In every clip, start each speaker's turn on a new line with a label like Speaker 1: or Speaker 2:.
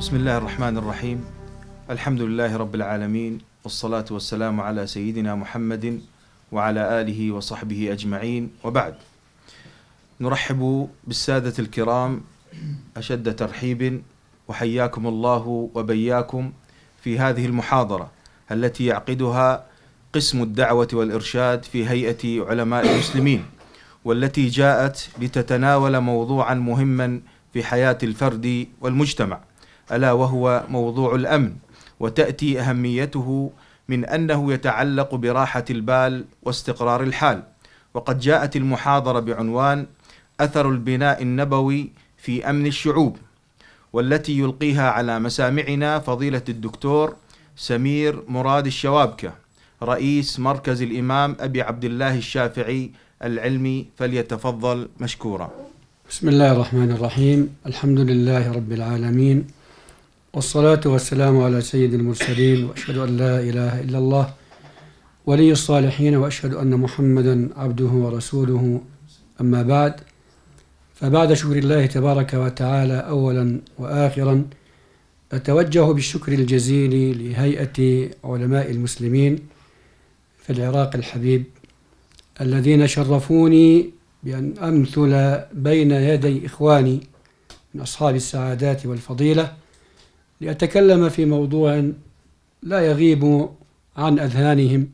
Speaker 1: بسم الله الرحمن الرحيم الحمد لله رب العالمين والصلاة والسلام على سيدنا محمد وعلى آله وصحبه أجمعين وبعد نرحب بالسادة الكرام أشد ترحيب وحياكم الله وبياكم في هذه المحاضرة التي يعقدها قسم الدعوة والإرشاد في هيئة علماء المسلمين والتي جاءت لتتناول موضوعا مهما في حياة الفرد والمجتمع ألا وهو موضوع الأمن وتأتي أهميته من أنه يتعلق براحة البال واستقرار الحال وقد جاءت المحاضرة بعنوان أثر البناء النبوي في أمن الشعوب والتي يلقيها على مسامعنا فضيلة الدكتور سمير مراد الشوابكة رئيس مركز الإمام أبي عبد الله الشافعي العلمي فليتفضل مشكورا
Speaker 2: بسم الله الرحمن الرحيم الحمد لله رب العالمين والصلاة والسلام على سيد المرسلين وأشهد أن لا إله إلا الله ولي الصالحين وأشهد أن محمدا عبده ورسوله أما بعد فبعد شكر الله تبارك وتعالى أولا وآخرا أتوجه بالشكر الجزيل لهيئة علماء المسلمين في العراق الحبيب الذين شرفوني بأن أمثل بين يدي إخواني من أصحاب السعادات والفضيلة لأتكلم في موضوع لا يغيب عن أذهانهم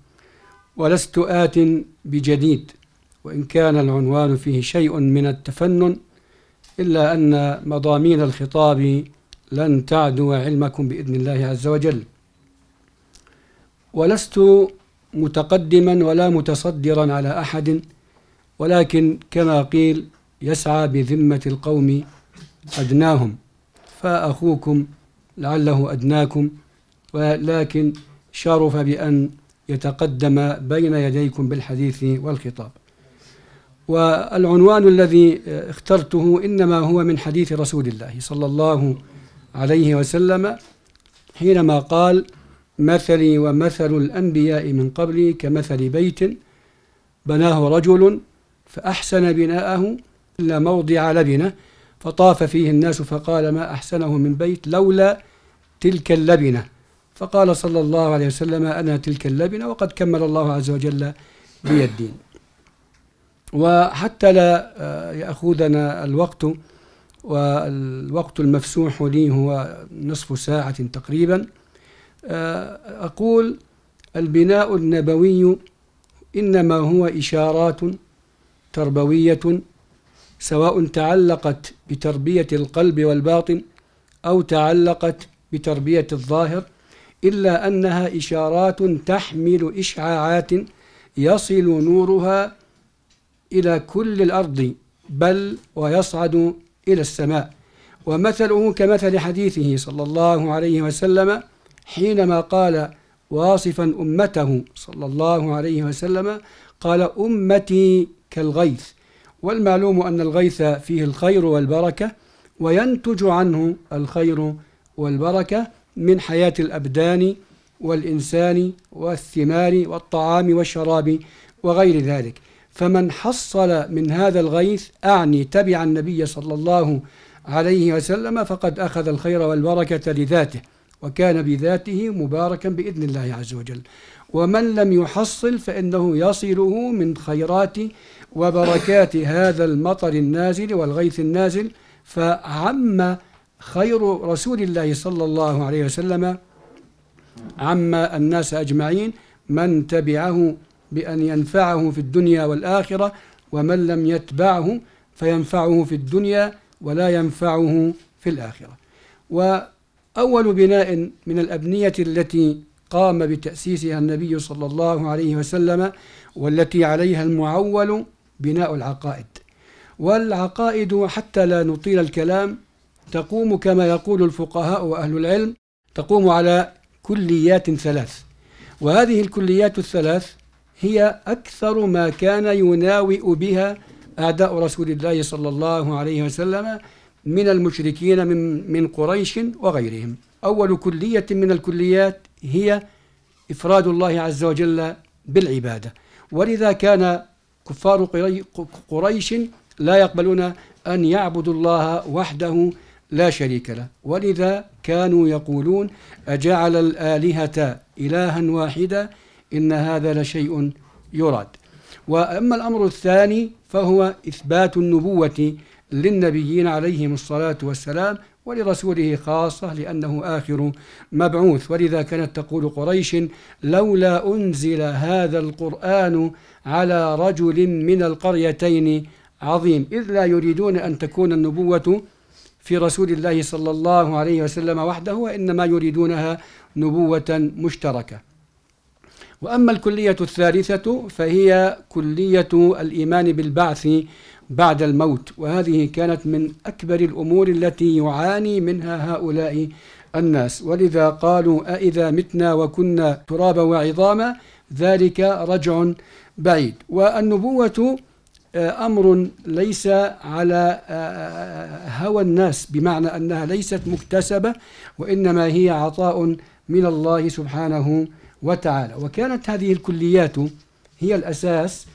Speaker 2: ولست آت بجديد وإن كان العنوان فيه شيء من التفنن إلا أن مضامين الخطاب لن تعدو علمكم بإذن الله عز وجل ولست متقدما ولا متصدرا على أحد ولكن كما قيل يسعى بذمة القوم أدناهم فأخوكم لعله أدناكم ولكن شرف بأن يتقدم بين يديكم بالحديث والخطاب والعنوان الذي اخترته إنما هو من حديث رسول الله صلى الله عليه وسلم حينما قال مثلي ومثل الأنبياء من قبلي كمثل بيت بناه رجل فأحسن بناءه إلا موضع لبنه فطاف فيه الناس فقال ما أحسنه من بيت لولا تلك اللبنة فقال صلى الله عليه وسلم أنا تلك اللبنة وقد كمل الله عز وجل بي الدين وحتى لا آه، يأخذنا الوقت والوقت المفسوح لي هو نصف ساعة تقريبا آه، أقول البناء النبوي إنما هو إشارات تربوية سواء تعلقت بتربية القلب والباطن أو تعلقت بتربية الظاهر إلا أنها إشارات تحمل إشعاعات يصل نورها إلى كل الأرض بل ويصعد إلى السماء ومثله كمثل حديثه صلى الله عليه وسلم حينما قال واصفا أمته صلى الله عليه وسلم قال أمتي كالغيث والمعلوم أن الغيث فيه الخير والبركة وينتج عنه الخير والبركة من حياة الأبدان والإنسان والثمار والطعام والشراب وغير ذلك فمن حصل من هذا الغيث أعني تبع النبي صلى الله عليه وسلم فقد أخذ الخير والبركة لذاته وكان بذاته مباركا بإذن الله عز وجل ومن لم يحصل فإنه يصله من خيرات وبركات هذا المطر النازل والغيث النازل فعم خير رسول الله صلى الله عليه وسلم عم الناس أجمعين من تبعه بأن ينفعه في الدنيا والآخرة ومن لم يتبعه فينفعه في الدنيا ولا ينفعه في الآخرة وأول بناء من الأبنية التي قام بتأسيسها النبي صلى الله عليه وسلم والتي عليها المعول بناء العقائد والعقائد حتى لا نطيل الكلام تقوم كما يقول الفقهاء وأهل العلم تقوم على كليات ثلاث وهذه الكليات الثلاث هي أكثر ما كان يناوئ بها أعداء رسول الله صلى الله عليه وسلم من المشركين من من قريش وغيرهم أول كلية من الكليات هي إفراد الله عز وجل بالعبادة ولذا كان كفار قريش لا يقبلون أن يعبدوا الله وحده لا شريك له ولذا كانوا يقولون أجعل الآلهة إلها واحدة إن هذا لشيء يراد وأما الأمر الثاني فهو إثبات النبوة للنبيين عليهم الصلاة والسلام ولرسوله خاصة لأنه آخر مبعوث ولذا كانت تقول قريش لولا أنزل هذا القرآن على رجل من القريتين عظيم إذ لا يريدون أن تكون النبوة في رسول الله صلى الله عليه وسلم وحده وإنما يريدونها نبوة مشتركة وأما الكلية الثالثة فهي كلية الإيمان بالبعث بعد الموت وهذه كانت من أكبر الأمور التي يعاني منها هؤلاء الناس ولذا قالوا أئذا متنا وكنا ترابا وعظاما ذلك رجع بعيد والنبوة آه، أمر ليس على آه، آه، هوى الناس بمعنى أنها ليست مكتسبة وإنما هي عطاء من الله سبحانه وتعالى وكانت هذه الكليات هي الأساس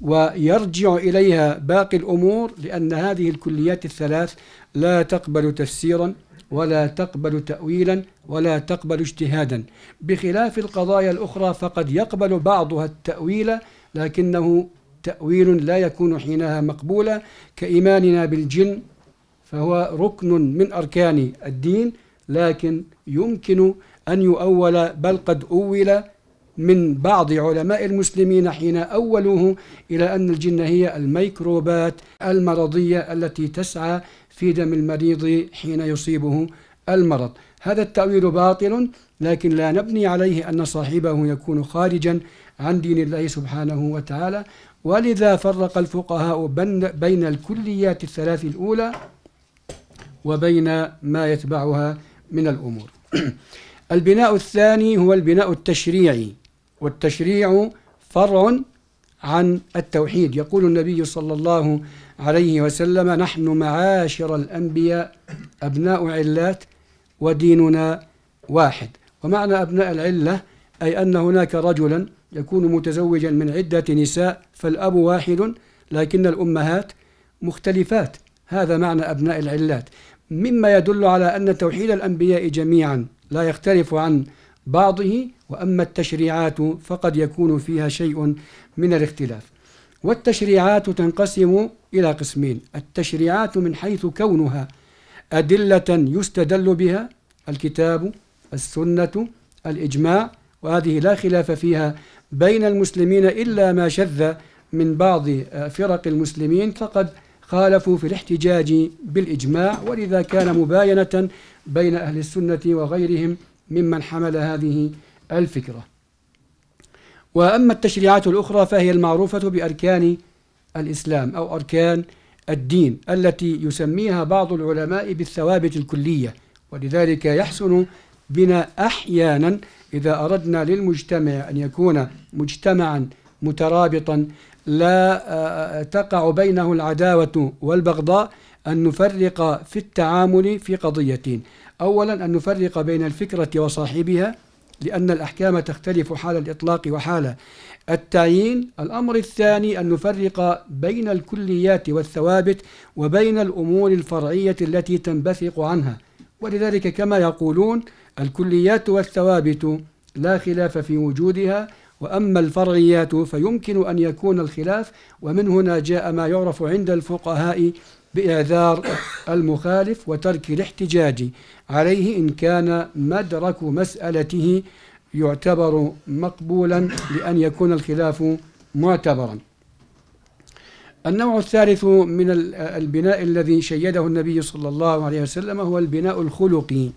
Speaker 2: ويرجع إليها باقي الأمور لأن هذه الكليات الثلاث لا تقبل تفسيرا ولا تقبل تأويلا ولا تقبل اجتهادا بخلاف القضايا الأخرى فقد يقبل بعضها التأويل لكنه تأويل لا يكون حينها مقبولا كإيماننا بالجن فهو ركن من أركان الدين لكن يمكن أن يؤول بل قد أول من بعض علماء المسلمين حين أولوه إلى أن الجن هي الميكروبات المرضية التي تسعى في دم المريض حين يصيبه المرض هذا التأويل باطل لكن لا نبني عليه أن صاحبه يكون خارجا عن دين الله سبحانه وتعالى ولذا فرق الفقهاء بين الكليات الثلاث الأولى وبين ما يتبعها من الأمور البناء الثاني هو البناء التشريعي والتشريع فرع عن التوحيد يقول النبي صلى الله عليه عليه وسلم نحن معاشر الأنبياء أبناء علات وديننا واحد ومعنى أبناء العلة أي أن هناك رجلا يكون متزوجا من عدة نساء فالأب واحد لكن الأمهات مختلفات هذا معنى أبناء العلات مما يدل على أن توحيد الأنبياء جميعا لا يختلف عن بعضه وأما التشريعات فقد يكون فيها شيء من الاختلاف والتشريعات تنقسم إلى قسمين التشريعات من حيث كونها أدلة يستدل بها الكتاب السنة الإجماع وهذه لا خلاف فيها بين المسلمين إلا ما شذ من بعض آه، فرق المسلمين فقد خالفوا في الاحتجاج بالإجماع ولذا كان مباينة بين أهل السنة وغيرهم ممن حمل هذه الفكرة وأما التشريعات الأخرى فهي المعروفة بأركان الإسلام أو أركان الدين التي يسميها بعض العلماء بالثوابت الكلية ولذلك يحسن بنا أحيانا إذا أردنا للمجتمع أن يكون مجتمعا مترابطا لا آه، آه، تقع بينه العداوة والبغضاء أن نفرق في التعامل في قضيتين أولا أن نفرق بين الفكرة وصاحبها لأن الأحكام تختلف حال الإطلاق وحال التعيين الأمر الثاني أن نفرق بين الكليات والثوابت وبين الأمور الفرعية التي تنبثق عنها ولذلك كما يقولون الكليات والثوابت لا خلاف في وجودها وأما الفرعيات فيمكن أن يكون الخلاف ومن هنا جاء ما يعرف عند الفقهاء بإعذار المخالف وترك الاحتجاج عليه إن كان مدرك مسألته يعتبر مقبولا لأن يكون الخلاف معتبرا النوع الثالث من البناء الذي شيده النبي صلى الله عليه وسلم هو البناء الخلقي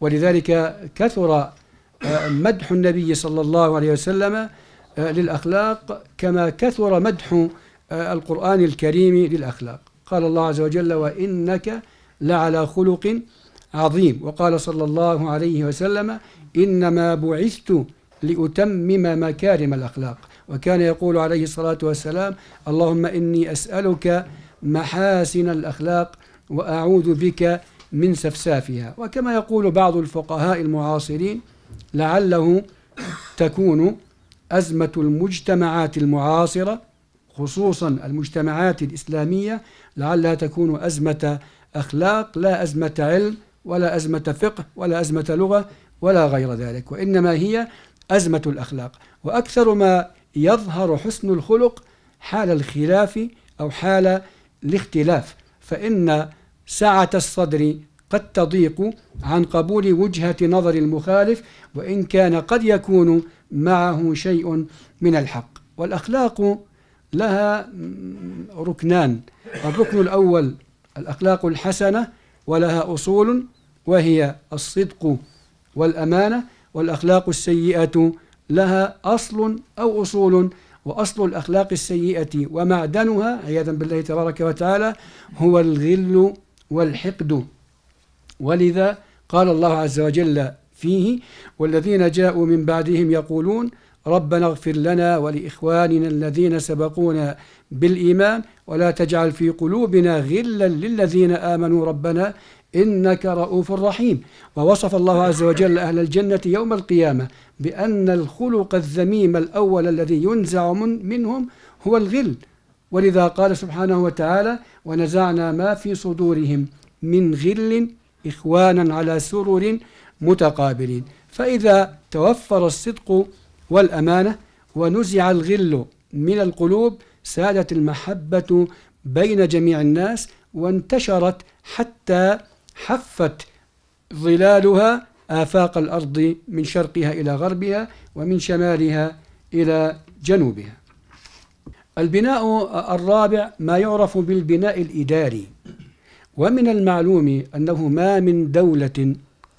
Speaker 2: ولذلك كثر آه، مدح النبي صلى الله عليه وسلم آه، للأخلاق كما كثر مدح آه، القرآن الكريم للأخلاق قال الله عز وجل وإنك لعلى خلق عظيم وقال صلى الله عليه وسلم إنما بعثت لأتمم مكارم الأخلاق وكان يقول عليه الصلاة والسلام اللهم إني أسألك محاسن الأخلاق وأعوذ بك من سفسافها وكما يقول بعض الفقهاء المعاصرين لعله تكون أزمة المجتمعات المعاصرة خصوصا المجتمعات الإسلامية لعلها تكون أزمة أخلاق لا أزمة علم ولا أزمة فقه ولا أزمة لغة ولا غير ذلك وإنما هي أزمة الأخلاق وأكثر ما يظهر حسن الخلق حال الخلاف أو حال الاختلاف فإن سعة الصدر قد تضيق عن قبول وجهة نظر المخالف وإن كان قد يكون معه شيء من الحق والأخلاق لها ركنان الركن الأول الأخلاق الحسنة ولها أصول وهي الصدق والأمانة والأخلاق السيئة لها أصل أو أصول وأصل الأخلاق السيئة ومعدنها عياذا بالله تبارك وتعالى هو الغل والحقد ولذا قال الله عز وجل فيه والذين جاءوا من بعدهم يقولون ربنا اغفر لنا ولإخواننا الذين سبقونا بالإيمان ولا تجعل في قلوبنا غلا للذين آمنوا ربنا إنك رؤوف رحيم ووصف الله عز وجل أهل الجنة يوم القيامة بأن الخلق الذميم الأول الذي ينزع من منهم هو الغل ولذا قال سبحانه وتعالى ونزعنا ما في صدورهم من غل إخوانا على سرر متقابلين فإذا توفر الصدق والأمانة ونزع الغل من القلوب سادت المحبة بين جميع الناس وانتشرت حتى حفت ظلالها آفاق الأرض من شرقها إلى غربها ومن شمالها إلى جنوبها البناء الرابع ما يعرف بالبناء الإداري ومن المعلوم أنه ما من دولة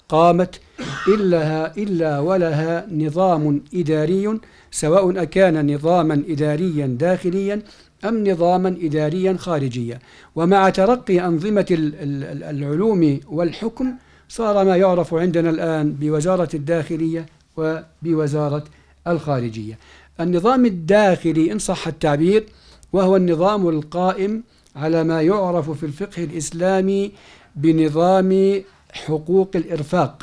Speaker 2: قامت إلا, إلا ولها نظام إداري سواء أكان نظاما إداريا داخليا أم نظاما إداريا خارجيا ومع ترقي أنظمة العلوم والحكم صار ما يعرف عندنا الآن بوزارة الداخلية وبوزارة الخارجية النظام الداخلي إن صح التعبير وهو النظام القائم على ما يعرف في الفقه الإسلامي بنظام حقوق الإرفاق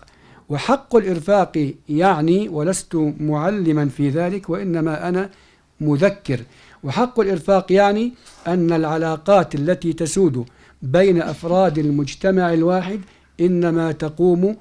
Speaker 2: وحق الإرفاق يعني ولست معلما في ذلك وإنما أنا مذكر وحق الإرفاق يعني أن العلاقات التي تسود بين أفراد المجتمع الواحد إنما تقوم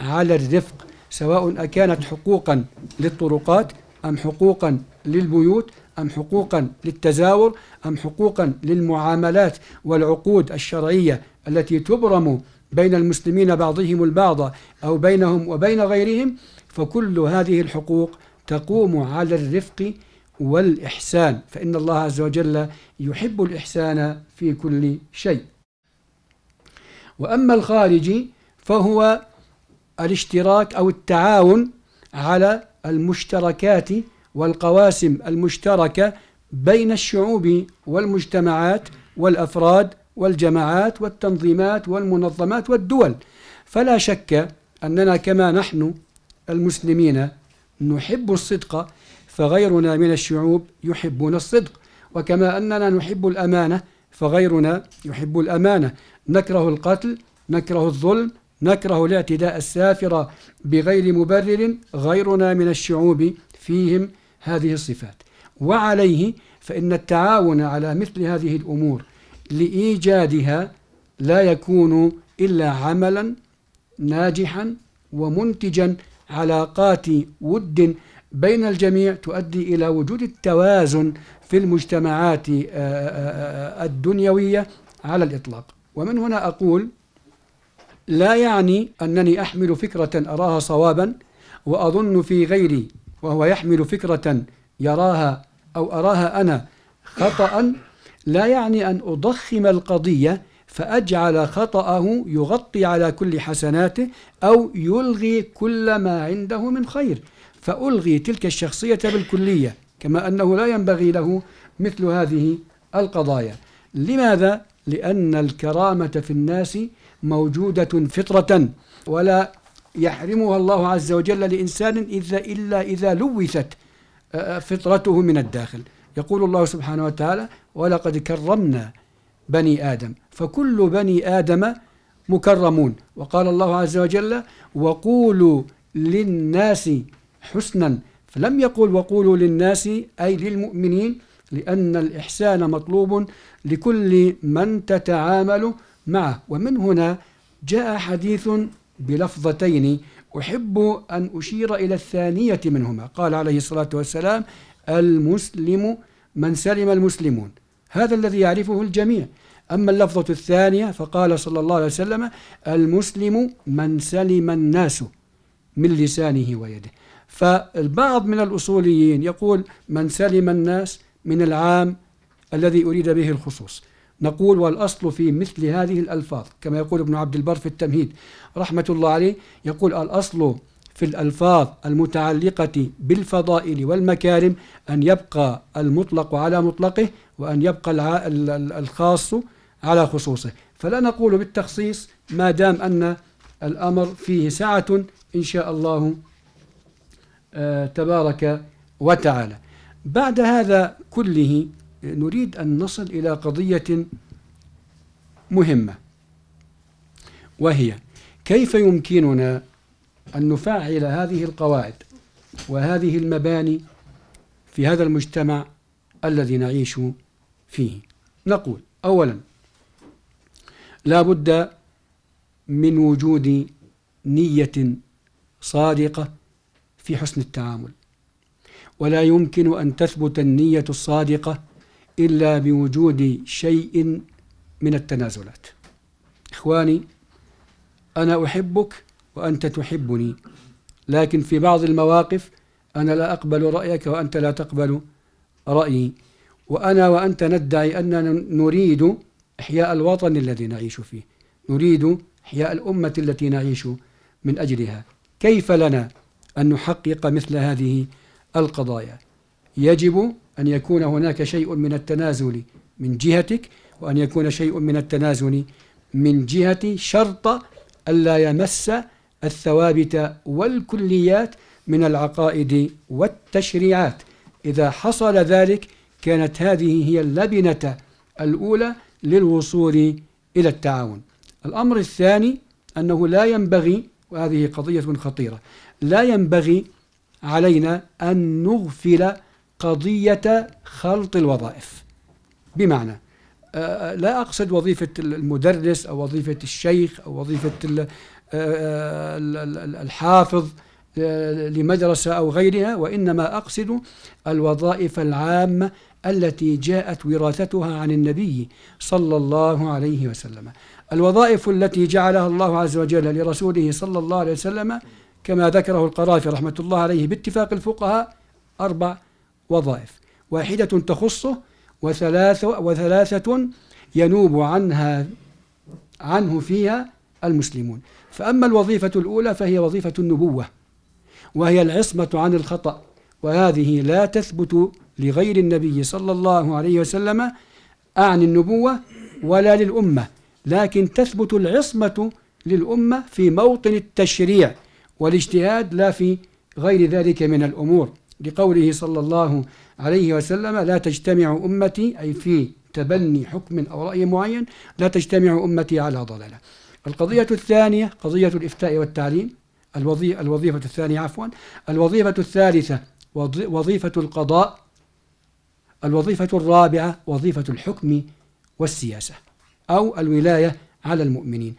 Speaker 2: على الرفق سواء أكانت حقوقا للطرقات أم حقوقا للبيوت أم حقوقا للتزاور أم حقوقا للمعاملات والعقود الشرعية التي تبرم بين المسلمين بعضهم البعض أو بينهم وبين غيرهم فكل هذه الحقوق تقوم على الرفق والإحسان فإن الله عز وجل يحب الإحسان في كل شيء وأما الخارجي فهو الاشتراك أو التعاون على المشتركات والقواسم المشتركة بين الشعوب والمجتمعات والأفراد والجماعات والتنظيمات والمنظمات والدول فلا شك أننا كما نحن المسلمين نحب الصدق فغيرنا من الشعوب يحبون الصدق وكما أننا نحب الأمانة فغيرنا يحب الأمانة نكره القتل نكره الظلم نكره الاعتداء السافر بغير مبرر غيرنا من الشعوب فيهم هذه الصفات وعليه فإن التعاون على مثل هذه الأمور لإيجادها لا يكون إلا عملا ناجحا ومنتجا علاقات ود بين الجميع تؤدي إلى وجود التوازن في المجتمعات آه، آه، آه، الدنيوية على الإطلاق ومن هنا أقول لا يعني أنني أحمل فكرة أراها صوابا وأظن في غيري وهو يحمل فكرة يراها أو أراها أنا خطأ لا يعني أن أضخم القضية فأجعل خطأه يغطي على كل حسناته أو يلغي كل ما عنده من خير فألغي تلك الشخصية بالكلية كما أنه لا ينبغي له مثل هذه القضايا لماذا؟ لأن الكرامة في الناس موجودة فطرة ولا يحرمها الله عز وجل لإنسان إذا إلا إذا لوثت آه، آه، فطرته من الداخل يقول الله سبحانه وتعالى ولقد كرمنا بني آدم فكل بني آدم مكرمون وقال الله عز وجل وقولوا للناس حسنا فلم يقل وقولوا للناس أي للمؤمنين لأن الإحسان مطلوب لكل من تتعامل معه ومن هنا جاء حديث بلفظتين أحب أن أشير إلى الثانية منهما قال عليه الصلاة والسلام المسلم من سلم المسلمون هذا الذي يعرفه الجميع أما اللفظة الثانية فقال صلى الله عليه وسلم المسلم من سلم الناس من لسانه ويده فالبعض من الأصوليين يقول من سلم الناس من العام الذي أريد به الخصوص نقول والأصل في مثل هذه الألفاظ كما يقول ابن عبد البر في التمهيد رحمة الله عليه يقول الأصل في الألفاظ المتعلقة بالفضائل والمكارم أن يبقى المطلق على مطلقه وأن يبقى الخاص على خصوصه فلا نقول بالتخصيص ما دام أن الأمر فيه سعة إن شاء الله آه، تبارك وتعالى بعد هذا كله آه، نريد أن نصل إلى قضية مهمة وهي كيف يمكننا أن نفعل هذه القواعد وهذه المباني في هذا المجتمع الذي نعيش فيه نقول أولا لا بد من وجود نية صادقة في حسن التعامل ولا يمكن أن تثبت النية الصادقة إلا بوجود شيء من التنازلات إخواني أنا أحبك وأنت تحبني لكن في بعض المواقف أنا لا أقبل رأيك وأنت لا تقبل رأيي وأنا وأنت ندعي أننا نريد إحياء الوطن الذي نعيش فيه نريد إحياء الأمة التي نعيش من أجلها كيف لنا أن نحقق مثل هذه القضايا يجب أن يكون هناك شيء من التنازل من جهتك وأن يكون شيء من التنازل من جهتي شرط ألا يمس الثوابت والكليات من العقائد والتشريعات إذا حصل ذلك كانت هذه هي اللبنة الأولى للوصول إلى التعاون الأمر الثاني أنه لا ينبغي وهذه قضية خطيرة لا ينبغي علينا أن نغفل قضية خلط الوظائف بمعنى آه، آه، لا أقصد وظيفة المدرس أو وظيفة الشيخ أو وظيفة آه، الحافظ لمدرسة أو غيرها وإنما أقصد الوظائف العامة التي جاءت وراثتها عن النبي صلى الله عليه وسلم الوظائف التي جعلها الله عز وجل لرسوله صلى الله عليه وسلم كما ذكره القرافي رحمة الله عليه باتفاق الفقهاء أربع وظائف واحدة تخصه وثلاثة, وثلاثة ينوب عنها عنه فيها المسلمون فأما الوظيفة الأولى فهي وظيفة النبوة وهي العصمة عن الخطأ وهذه لا تثبت لغير النبي صلى الله عليه وسلم أعني النبوة ولا للأمة لكن تثبت العصمة للأمة في موطن التشريع والاجتهاد لا في غير ذلك من الأمور لقوله صلى الله عليه وسلم لا تجتمع أمتي أي في تبني حكم أو رأي معين لا تجتمع أمتي على ضلالة القضية الثانية قضية الإفتاء والتعليم الوظيفة, الوظيفة الثانية عفوا الوظيفة الثالثة وظيفة القضاء الوظيفة الرابعة وظيفة الحكم والسياسة أو الولاية على المؤمنين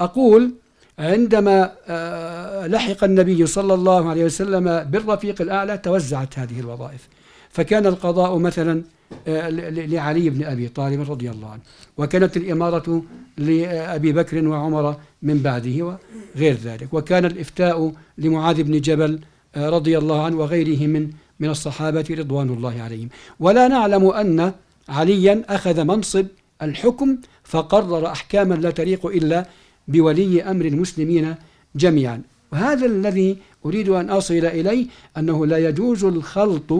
Speaker 2: أقول عندما آه، لحق النبي صلى الله عليه وسلم بالرفيق الأعلى توزعت هذه الوظائف فكان القضاء مثلا آه، لعلي بن أبي طالب رضي الله عنه وكانت الإمارة لأبي بكر وعمر من بعده وغير ذلك وكان الإفتاء لمعاذ بن جبل آه، رضي الله عنه وغيره من من الصحابة رضوان الله عليهم ولا نعلم أن عليا أخذ منصب الحكم فقرر أحكاما لا تليق إلا بولي أمر المسلمين جميعا وهذا الذي أريد أن أصل إليه أنه لا يجوز الخلط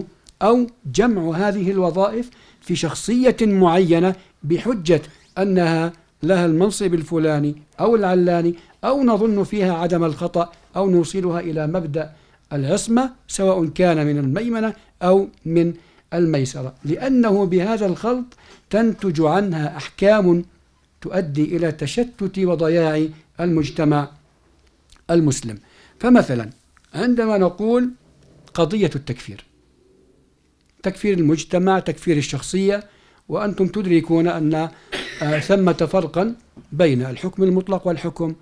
Speaker 2: أو جمع هذه الوظائف في شخصية معينة بحجة أنها لها المنصب الفلاني أو العلاني أو نظن فيها عدم الخطأ أو نوصلها إلى مبدأ العصمة سواء كان من الميمنة أو من الميسرة لأنه بهذا الخلط تنتج عنها أحكام تؤدي إلى تشتت وضياع المجتمع المسلم فمثلا عندما نقول قضية التكفير تكفير المجتمع تكفير الشخصية وأنتم تدركون أن آه، ثمة فرقا بين الحكم المطلق والحكم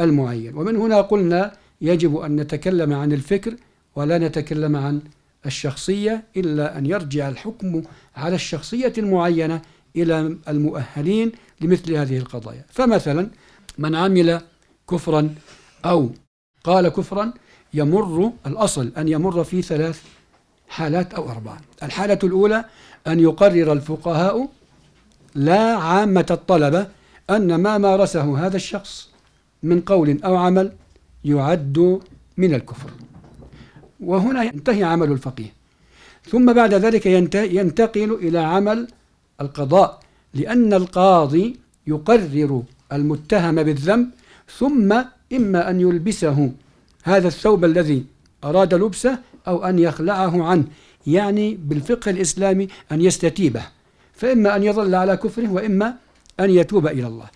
Speaker 2: المعين ومن هنا قلنا يجب أن نتكلم عن الفكر ولا نتكلم عن الشخصية إلا أن يرجع الحكم على الشخصية المعينة إلى المؤهلين لمثل هذه القضايا فمثلا من عمل كفرا أو قال كفرا يمر الأصل أن يمر في ثلاث حالات أو أربعة الحالة الأولى أن يقرر الفقهاء لا عامة الطلبة أن ما مارسه هذا الشخص من قول أو عمل يعد من الكفر وهنا ينتهي عمل الفقيه ثم بعد ذلك ينتقل إلى عمل القضاء لأن القاضي يقرر المتهم بالذنب ثم إما أن يلبسه هذا الثوب الذي أراد لبسه أو أن يخلعه عنه يعني بالفقه الإسلامي أن يستتيبه فإما أن يظل على كفره وإما أن يتوب إلى الله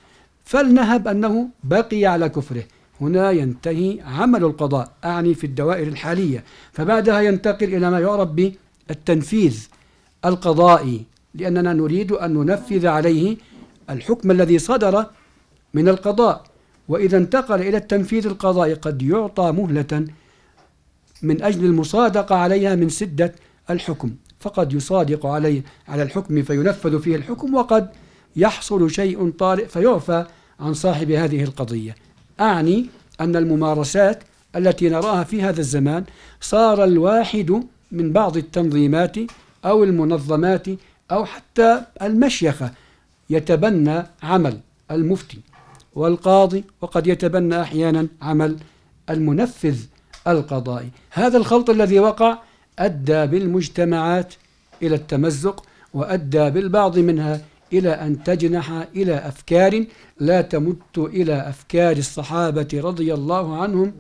Speaker 2: فلنهب أنه بقي على كفره هنا ينتهي عمل القضاء أعني في الدوائر الحالية فبعدها ينتقل إلى ما يعرف بالتنفيذ القضائي لأننا نريد أن ننفذ عليه الحكم الذي صدر من القضاء وإذا انتقل إلى التنفيذ القضائي قد يعطى مهلة من أجل المصادقة عليها من سدة الحكم فقد يصادق عليه على الحكم فينفذ فيه الحكم وقد يحصل شيء طارئ فيعفى عن صاحب هذه القضية أعني أن الممارسات التي نراها في هذا الزمان صار الواحد من بعض التنظيمات أو المنظمات أو حتى المشيخة يتبنى عمل المفتي والقاضي وقد يتبنى أحيانا عمل المنفذ القضائي هذا الخلط الذي وقع أدى بالمجتمعات إلى التمزق وأدى بالبعض منها إلى أن تجنح إلى أفكار لا تمت إلى أفكار الصحابة رضي الله عنهم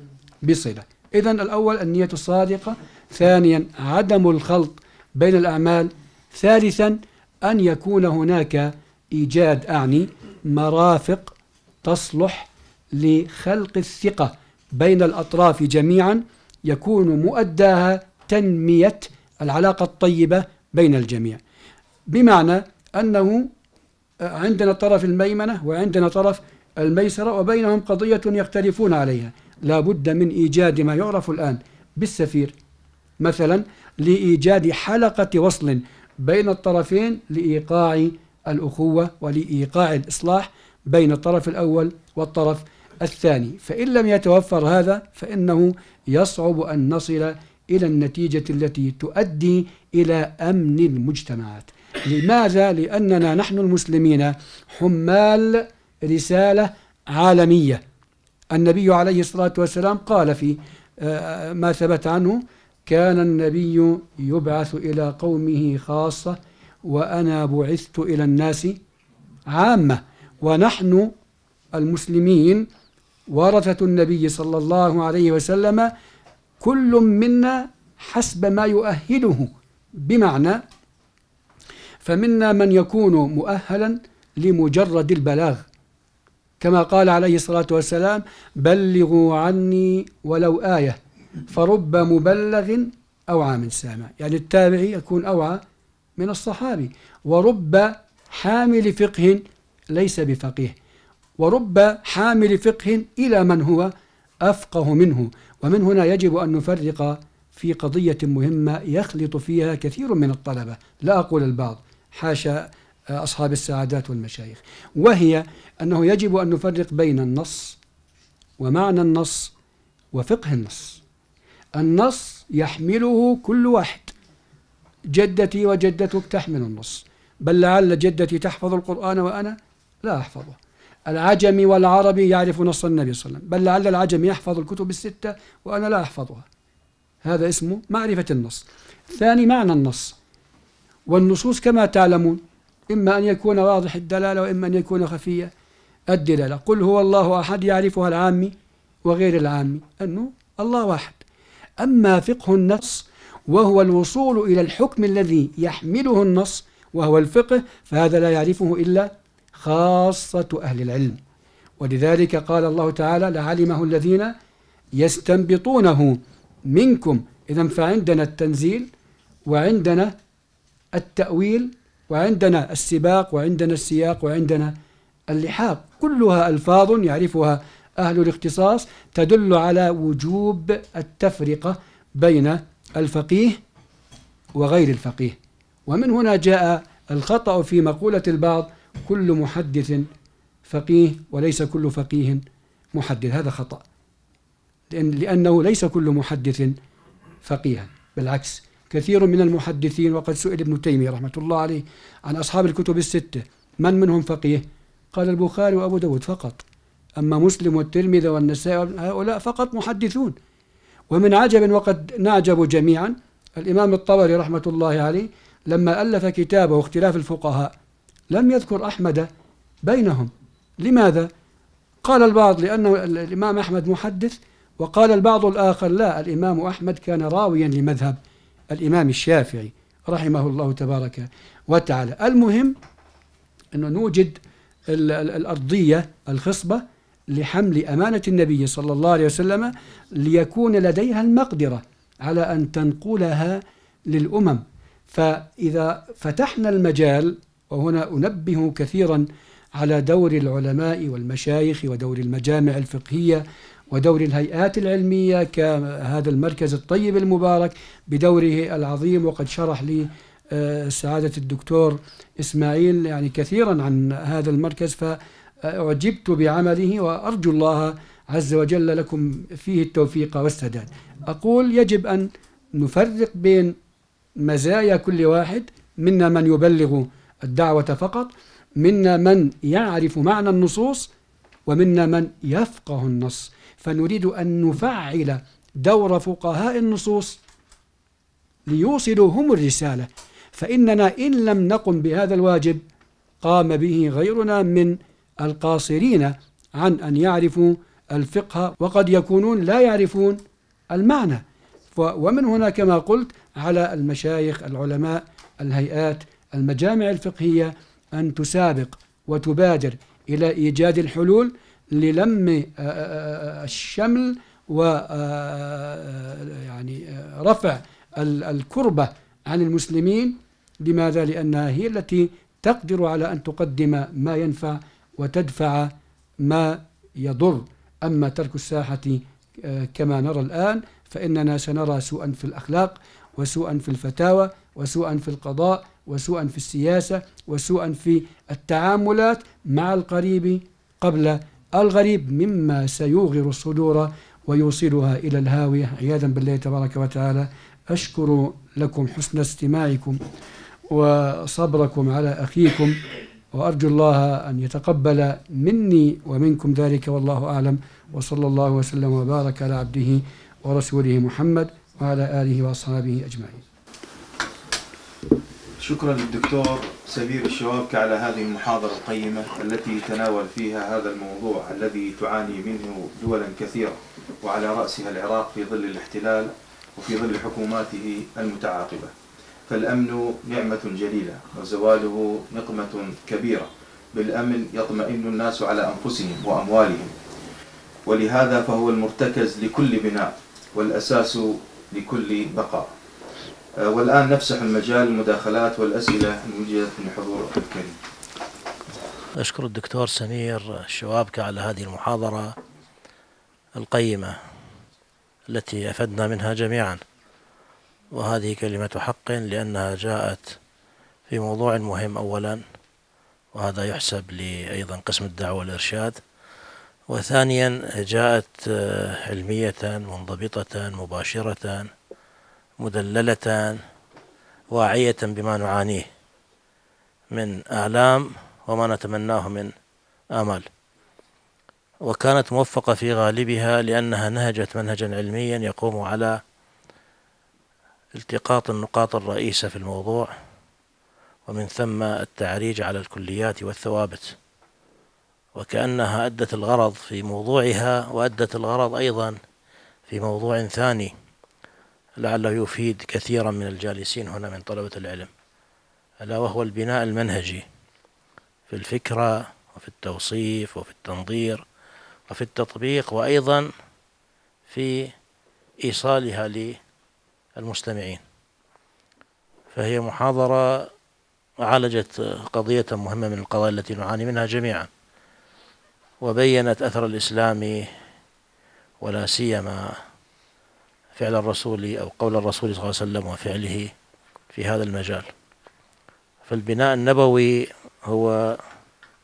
Speaker 2: بصلة إذا الأول النية الصادقة ثانيا عدم الخلط بين الأعمال ثالثا أن يكون هناك إيجاد أعني مرافق تصلح لخلق الثقة بين الأطراف جميعا يكون مؤداها تنمية العلاقة الطيبة بين الجميع بمعنى أنه آه، عندنا طرف الميمنة وعندنا طرف الميسرة وبينهم قضية يختلفون عليها لا بد من إيجاد ما يعرف الآن بالسفير مثلا لإيجاد حلقة وصل بين الطرفين لإيقاع الأخوة ولإيقاع الإصلاح بين الطرف الأول والطرف الثاني فإن لم يتوفر هذا فإنه يصعب أن نصل إلى النتيجة التي تؤدي إلى أمن المجتمعات لماذا؟ لأننا نحن المسلمين حمال رسالة عالمية النبي عليه الصلاة والسلام قال في آه، ما ثبت عنه كان النبي يبعث إلى قومه خاصة وأنا بعثت إلى الناس عامة ونحن المسلمين ورثة النبي صلى الله عليه وسلم كل منا حسب ما يؤهله بمعنى فمنا من يكون مؤهلا لمجرد البلاغ كما قال عليه الصلاة والسلام بلغوا عني ولو آية فرب مبلغ أوعى من سامع يعني التابعي يكون أوعى من الصحابي ورب حامل فقه ليس بفقيه ورب حامل فقه إلى من هو أفقه منه ومن هنا يجب أن نفرق في قضية مهمة يخلط فيها كثير من الطلبة لا أقول البعض حاشا أصحاب السعادات والمشايخ وهي أنه يجب أن نفرق بين النص ومعنى النص وفقه النص النص يحمله كل واحد جدتي وجدتك تحمل النص بل لعل جدتي تحفظ القرآن وأنا لا أحفظه العجمي والعربي يعرف نص النبي صلى الله عليه وسلم بل لعل العجمي يحفظ الكتب الستة وأنا لا أحفظها هذا اسمه معرفة النص ثاني معنى النص والنصوص كما تعلمون إما أن يكون واضح الدلالة وإما أن يكون خفية الدلالة قل هو الله أحد يعرفها العامي وغير العامي أنه الله واحد أما فقه النص وهو الوصول إلى الحكم الذي يحمله النص وهو الفقه فهذا لا يعرفه إلا خاصة أهل العلم ولذلك قال الله تعالى لعلمه الذين يستنبطونه منكم إذا فعندنا التنزيل وعندنا التأويل وعندنا السباق وعندنا السياق وعندنا اللحاق كلها ألفاظ يعرفها أهل الاختصاص تدل على وجوب التفرقة بين الفقيه وغير الفقيه ومن هنا جاء الخطأ في مقولة البعض كل محدث فقيه وليس كل فقيه محدث هذا خطأ لأن لأنه ليس كل محدث فقيها بالعكس كثير من المحدثين وقد سئل ابن تيمية رحمة الله عليه عن أصحاب الكتب الستة من منهم فقيه قال البخاري وأبو داود فقط أما مسلم والترمذي والنسائي هؤلاء فقط محدثون ومن عجب وقد نعجب جميعا الإمام الطبري رحمة الله عليه لما ألف كتابه اختلاف الفقهاء لم يذكر أحمد بينهم لماذا؟ قال البعض لأن الإمام أحمد محدث وقال البعض الآخر لا الإمام أحمد كان راويا لمذهب الإمام الشافعي رحمه الله تبارك وتعالى المهم أنه نوجد الأرضية الخصبة لحمل أمانة النبي صلى الله عليه وسلم ليكون لديها المقدرة على أن تنقلها للأمم فإذا فتحنا المجال وهنا أنبه كثيرا على دور العلماء والمشايخ ودور المجامع الفقهية ودور الهيئات العلمية كهذا المركز الطيب المبارك بدوره العظيم وقد شرح لي آه، سعادة الدكتور إسماعيل يعني كثيرا عن هذا المركز ف أعجبت بعمله وأرجو الله عز وجل لكم فيه التوفيق والسداد أقول يجب أن نفرق بين مزايا كل واحد منا من يبلغ الدعوة فقط منا من يعرف معنى النصوص ومنا من يفقه النص فنريد أن نفعل دور فقهاء النصوص ليوصلوا هم الرسالة فإننا إن لم نقم بهذا الواجب قام به غيرنا من القاصرين عن أن يعرفوا الفقه وقد يكونون لا يعرفون المعنى ومن هنا كما قلت على المشايخ العلماء الهيئات المجامع الفقهية أن تسابق وتبادر إلى إيجاد الحلول للم الشمل و يعني رفع الكربة عن المسلمين لماذا؟ لأنها هي التي تقدر على أن تقدم ما ينفع وتدفع ما يضر أما ترك الساحة آه، كما نرى الآن فإننا سنرى سوءا في الأخلاق وسوءا في الفتاوى وسوءا في القضاء وسوءا في السياسة وسوءا في التعاملات مع القريب قبل الغريب مما سيوغر الصدور ويوصلها إلى الهاوية عياذا بالله تبارك وتعالى أشكر لكم حسن استماعكم وصبركم على أخيكم وأرجو الله أن يتقبل مني ومنكم ذلك والله أعلم وصلى الله وسلم وبارك على عبده ورسوله محمد وعلى آله وأصحابه أجمعين
Speaker 1: شكرا للدكتور سمير الشوابك على هذه المحاضرة القيمة التي تناول فيها هذا الموضوع الذي تعاني منه دولا كثيرة وعلى رأسها العراق في ظل الاحتلال وفي ظل حكوماته المتعاقبة فالأمن نعمة جليلة وزواله نقمة كبيرة بالأمن يطمئن الناس على أنفسهم وأموالهم ولهذا فهو المرتكز لكل بناء والأساس لكل بقاء آه، والآن نفسح المجال المداخلات والأسئلة الموجودة من حضور الكريم
Speaker 3: أشكر الدكتور سمير الشوابكة على هذه المحاضرة القيمة التي أفدنا منها جميعاً وهذه كلمة حق لأنها جاءت في موضوع مهم أولا وهذا يحسب لأيضا قسم الدعوة والإرشاد وثانيا جاءت آه، علمية منضبطة مباشرة مدللة واعية بما نعانيه من آلام وما نتمناه من آمال وكانت موفقة في غالبها لأنها نهجت منهجا علميا يقوم على التقاط النقاط الرئيسة في الموضوع ومن ثم التعريج على الكليات والثوابت وكأنها أدت الغرض في موضوعها وأدت الغرض أيضا في موضوع ثاني لعله يفيد كثيرا من الجالسين هنا من طلبة العلم ألا وهو البناء المنهجي في الفكرة وفي التوصيف وفي التنظير وفي التطبيق وأيضا في إيصالها المستمعين فهي محاضرة عالجت قضية مهمة من القضايا التي نعاني منها جميعا وبينت أثر الإسلام ولا سيما فعل الرسول أو قول الرسول صلى الله عليه وسلم وفعله في هذا المجال فالبناء النبوي هو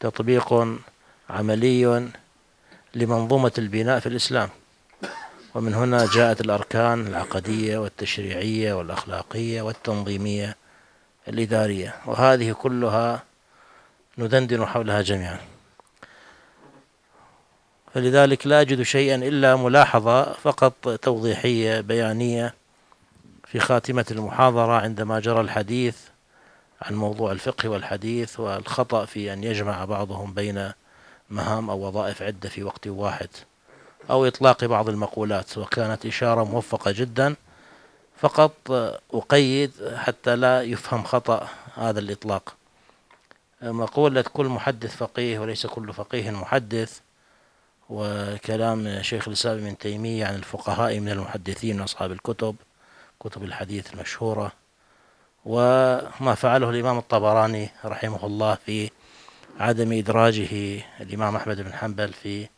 Speaker 3: تطبيق عملي لمنظومة البناء في الإسلام ومن هنا جاءت الأركان العقدية والتشريعية والأخلاقية والتنظيمية الإدارية وهذه كلها ندندن حولها جميعا فلذلك لا أجد شيئا إلا ملاحظة فقط توضيحية بيانية في خاتمة المحاضرة عندما جرى الحديث عن موضوع الفقه والحديث والخطأ في أن يجمع بعضهم بين مهام أو وظائف عدة في وقت واحد أو إطلاق بعض المقولات وكانت إشارة موفقة جدا فقط أقيد حتى لا يفهم خطأ هذا الإطلاق مقولة كل محدث فقيه وليس كل فقيه محدث وكلام شيخ الإسلام ابن تيمية عن الفقهاء من المحدثين وأصحاب الكتب كتب الحديث المشهورة وما فعله الإمام الطبراني رحمه الله في عدم إدراجه الإمام أحمد بن حنبل في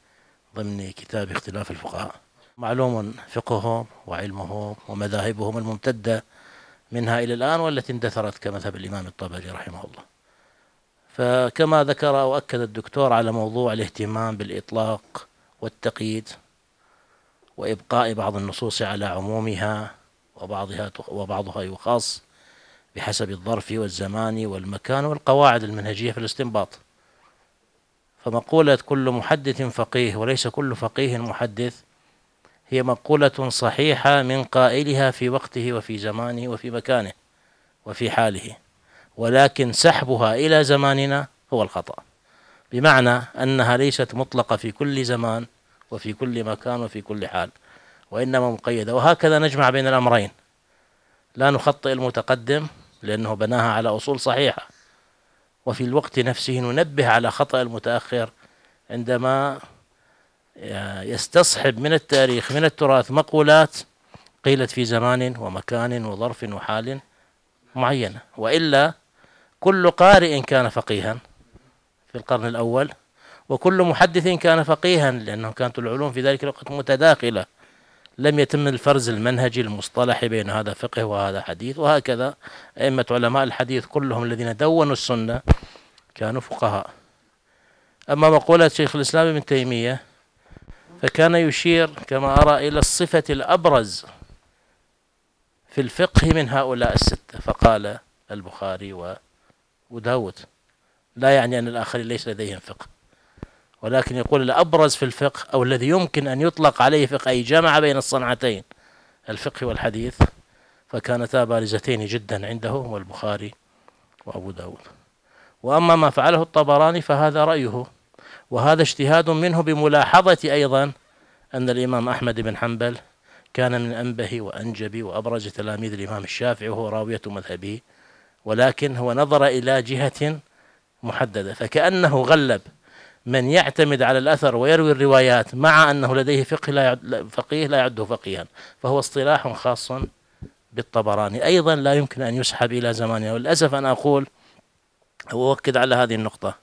Speaker 3: ضمن كتاب اختلاف الفقهاء معلوم فقههم وعلمهم ومذاهبهم الممتدة منها إلى الآن والتي اندثرت كمذهب الإمام الطبري رحمه الله فكما ذكر وأكد الدكتور على موضوع الاهتمام بالإطلاق والتقييد وإبقاء بعض النصوص على عمومها وبعضها وبعضها يخص بحسب الظرف والزمان والمكان والقواعد المنهجية في الاستنباط فمقولة كل محدث فقيه وليس كل فقيه محدث هي مقولة صحيحة من قائلها في وقته وفي زمانه وفي مكانه وفي حاله ولكن سحبها إلى زماننا هو الخطأ بمعنى أنها ليست مطلقة في كل زمان وفي كل مكان وفي كل حال وإنما مقيدة وهكذا نجمع بين الأمرين لا نخطئ المتقدم لأنه بناها على أصول صحيحة وفي الوقت نفسه ننبه على خطأ المتأخر عندما يستصحب من التاريخ من التراث مقولات قيلت في زمان ومكان وظرف وحال معينة وإلا كل قارئ كان فقيها في القرن الأول وكل محدث كان فقيها لأنه كانت العلوم في ذلك الوقت متداخلة لم يتم الفرز المنهجي المصطلحي بين هذا فقه وهذا حديث وهكذا أئمة علماء الحديث كلهم الذين دونوا السنة كانوا فقهاء أما مقولة شيخ الإسلام ابن تيمية فكان يشير كما أرى إلى الصفة الأبرز في الفقه من هؤلاء الستة فقال البخاري وداود لا يعني أن الآخرين ليس لديهم فقه ولكن يقول الأبرز في الفقه أو الذي يمكن أن يطلق عليه فقه أي جمع بين الصنعتين الفقه والحديث فكانتا بارزتين جدا عنده هو البخاري وأبو داود وأما ما فعله الطبراني فهذا رأيه وهذا اجتهاد منه بملاحظة أيضا أن الإمام أحمد بن حنبل كان من أنبه وأنجب وأبرز تلاميذ الإمام الشافعي وهو راوية مذهبه ولكن هو نظر إلى جهة محددة فكأنه غلب من يعتمد على الأثر ويروي الروايات مع أنه لديه فقه لا يعد فقيه لا يعده فقيها فهو اصطلاح خاص بالطبراني أيضا لا يمكن أن يسحب إلى زمانه وللأسف أنا أقول وأؤكد على هذه النقطة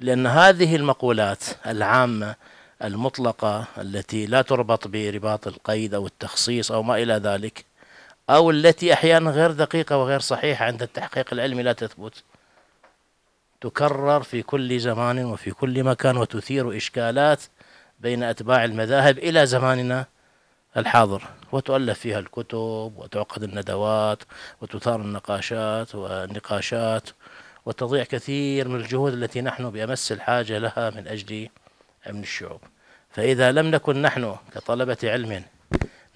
Speaker 3: لأن هذه المقولات العامة المطلقة التي لا تربط برباط القيد أو التخصيص أو ما إلى ذلك أو التي أحيانا غير دقيقة وغير صحيحة عند التحقيق العلمي لا تثبت تكرر في كل زمان وفي كل مكان وتثير إشكالات بين أتباع المذاهب إلى زماننا الحاضر وتؤلف فيها الكتب وتعقد الندوات وتثار النقاشات والنقاشات وتضيع كثير من الجهود التي نحن بأمس الحاجة لها من أجل أمن الشعوب فإذا لم نكن نحن كطلبة علم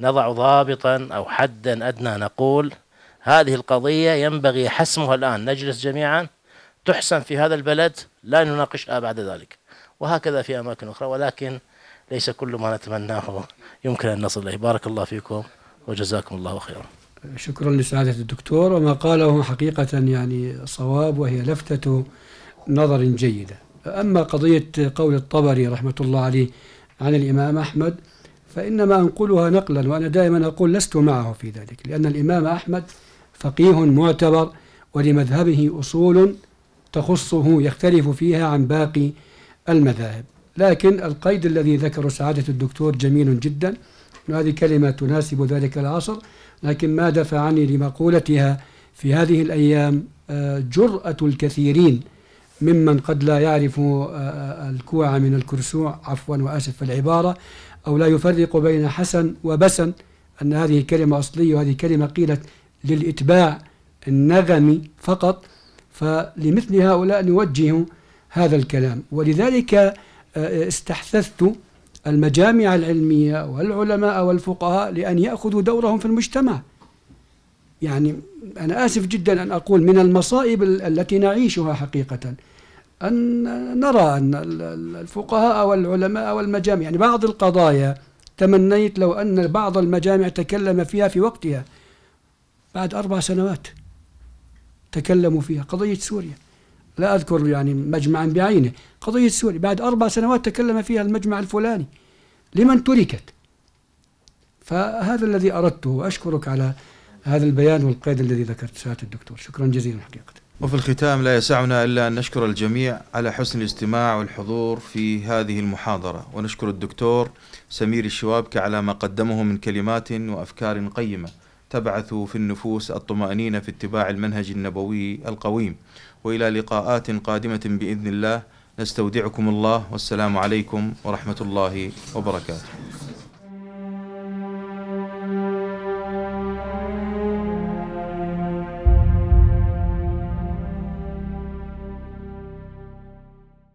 Speaker 3: نضع ضابطا أو حدا أدنى نقول هذه القضية ينبغي حسمها الآن نجلس جميعا تحسن في هذا البلد لا نناقشها بعد ذلك وهكذا في أماكن أخرى ولكن ليس كل ما نتمناه يمكن أن نصل إليه بارك الله فيكم وجزاكم الله خيرا
Speaker 2: شكرا لسعادة الدكتور وما قاله حقيقة يعني صواب وهي لفتة نظر جيدة أما قضية قول الطبري رحمة الله عليه عن الإمام أحمد فإنما أنقلها نقلا وأنا دائما أقول لست معه في ذلك لأن الإمام أحمد فقيه معتبر ولمذهبه أصول تخصه يختلف فيها عن باقي المذاهب لكن القيد الذي ذكره سعادة الدكتور جميل جدا هذه كلمة تناسب ذلك العصر لكن ما دفعني لمقولتها في هذه الأيام آه، جرأة الكثيرين ممن قد لا يعرف آه، آه، الكوع من الكرسوع عفوا وآسف في العبارة أو لا يفرق بين حسن وبسن أن هذه كلمة أصلية وهذه كلمة قيلت للإتباع النغمي فقط فلمثل هؤلاء نوجه هذا الكلام ولذلك آه، استحثثت المجامع العلمية والعلماء والفقهاء لأن يأخذوا دورهم في المجتمع يعني أنا آسف جدا أن أقول من المصائب التي نعيشها حقيقة أن نرى أن الفقهاء والعلماء والمجامع يعني بعض القضايا تمنيت لو أن بعض المجامع تكلم فيها في وقتها بعد أربع سنوات تكلموا فيها قضية سوريا لا أذكر يعني مجمعا بعينه قضية سوريا بعد أربع سنوات تكلم فيها المجمع الفلاني لمن تركت فهذا الذي أردته وأشكرك على هذا البيان والقيد الذي ذكرت سيادة الدكتور شكرا جزيلا حقيقة
Speaker 1: وفي الختام لا يسعنا إلا أن نشكر الجميع على حسن الاستماع والحضور في هذه المحاضرة ونشكر الدكتور سمير الشوابك على ما قدمه من كلمات وأفكار قيمة تبعث في النفوس الطمأنينة في اتباع المنهج النبوي القويم وإلى لقاءات قادمة بإذن الله نستودعكم الله والسلام عليكم ورحمة الله وبركاته